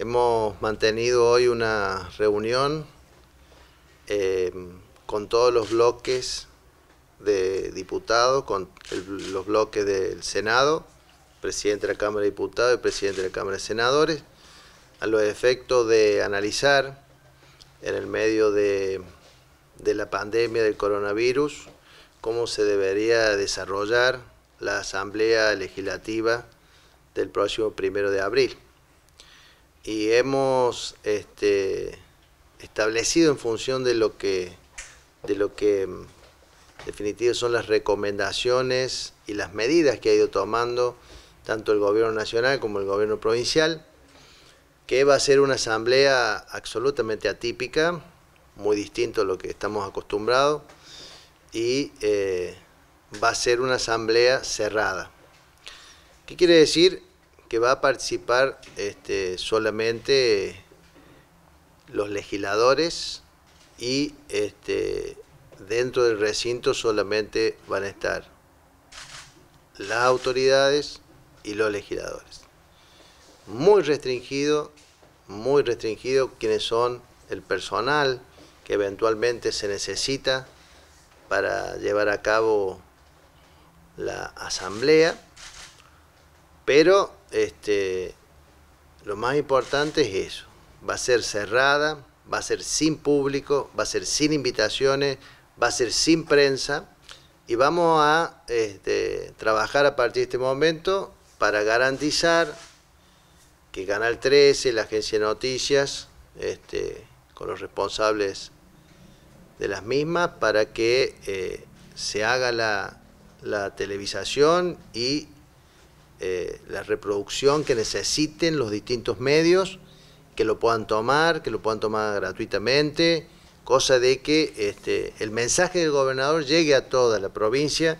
Hemos mantenido hoy una reunión eh, con todos los bloques de diputados, con los bloques del Senado, presidente de la Cámara de Diputados y presidente de la Cámara de Senadores, a los efectos de analizar en el medio de, de la pandemia del coronavirus cómo se debería desarrollar la Asamblea Legislativa del próximo primero de abril y hemos este, establecido en función de lo que de lo que mm, son las recomendaciones y las medidas que ha ido tomando tanto el gobierno nacional como el gobierno provincial, que va a ser una asamblea absolutamente atípica, muy distinto a lo que estamos acostumbrados, y eh, va a ser una asamblea cerrada. ¿Qué quiere decir? que va a participar este, solamente los legisladores y este, dentro del recinto solamente van a estar las autoridades y los legisladores. Muy restringido, muy restringido quienes son el personal que eventualmente se necesita para llevar a cabo la asamblea, pero este, lo más importante es eso. Va a ser cerrada, va a ser sin público, va a ser sin invitaciones, va a ser sin prensa y vamos a este, trabajar a partir de este momento para garantizar que Canal 13, la agencia de noticias, este, con los responsables de las mismas, para que eh, se haga la, la televisación y eh, la reproducción que necesiten los distintos medios, que lo puedan tomar, que lo puedan tomar gratuitamente, cosa de que este, el mensaje del gobernador llegue a toda la provincia,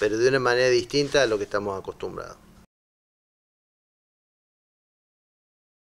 pero de una manera distinta a lo que estamos acostumbrados.